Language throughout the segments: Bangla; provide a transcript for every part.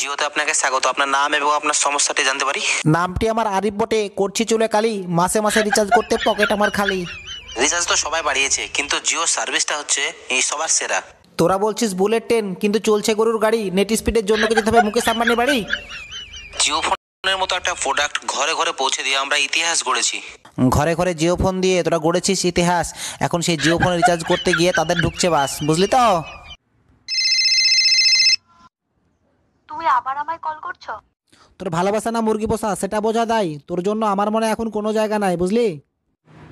জিওতে আপনাকে স্বাগত আপনার নাম এবং আপনার সমস্যাটি জানতে পারি নামটি আমার আরিফ বটে করছি চুলে কালি মাসে মাসে রিচার্জ করতে পকেট আমার খালি রিচার্জ তো সবাই বাড়িয়েছে কিন্তু জিও সার্ভিসটা হচ্ছে এই সবার সেরা তোরা বলছিস বুলেট ট্রেন কিন্তু চলছে গরুর গাড়ি নেট স্পিডের জন্য কি যেতে হবে মুকেশ আম্বানির বাড়ি জিও ফোনের মতো একটা প্রোডাক্ট ঘরে ঘরে পৌঁছে দিয়ে আমরা ইতিহাস গড়েছি ঘরে ঘরে জিও ফোন দিয়ে তোরা গড়েছিস ইতিহাস এখন সেই জিও ফোনে রিচার্জ করতে গিয়ে তাদের ঢুকছে বাস বুঝলি তো আবার আমায় কল করছো তোর ভালোবাসা না মুরগি পোষা সেটা বোঝা দেয় তোর জন্য আমার মনে এখন কোনো জায়গা নাই বুঝলি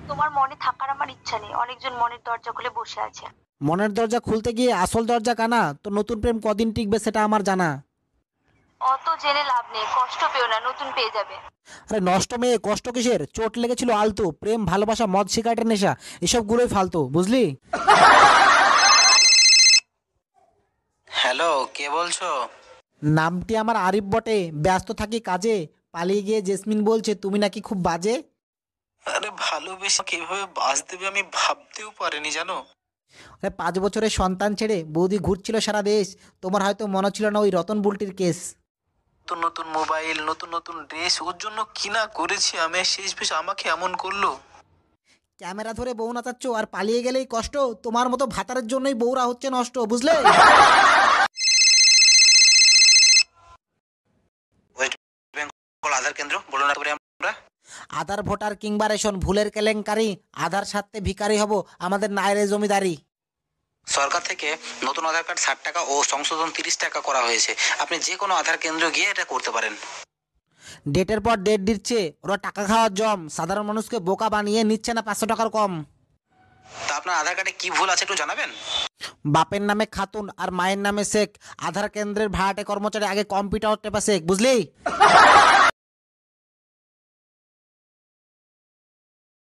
তোমার মনে থাকার আমার ইচ্ছা নেই অনেকজন মনের দরজা খুলে বসে আছে মনের দরজা খুলতে গিয়ে আসল দরজা কানা তো নতুন প্রেম কদিন টিকবে সেটা আমার জানা অত জেনে লাভ নেই কষ্ট পেও না নতুন পেয়ে যাবে আরে নষ্ট মেয়ে কষ্ট কিসের চোট লেগেছিল আলতু প্রেম ভালোবাসা মদ সিগারেটের নেশা এসব গুলোই ফালতু বুঝলি হ্যালো কে বলছো নামটি আমার আরিফ বটে ব্যস্ত থাকি কাজে পালিয়ে গিয়ে জেসমিন বলছে তুমি নাকি খুব বাজে আরে ভালোবেসে কিভাবে বাস দেবে আমি ভাবতেও পারিনি জানো আরে পাঁচ বছরের সন্তান ছেড়ে বৌদি ঘুরছিল সারা দেশ তোমার হয়তো মনে ছিল না ওই রতন বুলটির কেস নতুন নতুন মোবাইল নতুন নতুন ড্রেস ওর জন্য কিনা করেছি আমি শেষ বেশ আমাকে এমন করলো ক্যামেরা ধরে বউ নাচাচ্ছ আর পালিয়ে গেলেই কষ্ট তোমার মতো ভাতারের জন্যই বউরা হচ্ছে নষ্ট বুঝলে কেন্দ্র বলুন না আমরা আধার ভোটার কিংবা রেশন ভুলের কেলেঙ্কারি আধার সাথে ভিকারি হব আমাদের নাইরে জমিদারি সরকার থেকে নতুন আধার কার্ড ষাট টাকা ও সংশোধন তিরিশ টাকা করা হয়েছে আপনি যে কোনো আধার কেন্দ্র গিয়ে এটা করতে পারেন ডেটের পর ডেট দিচ্ছে ওরা টাকা খাওয়ার জম সাধারণ মানুষকে বোকা বানিয়ে নিচ্ছে না পাঁচশো টাকার কম তা আপনার আধার কার্ডে কি ভুল আছে একটু জানাবেন বাপের নামে খাতুন আর মায়ের নামে শেখ আধার কেন্দ্রের ভাড়াটে কর্মচারী আগে কম্পিউটার টেপা শেখ বুঝলি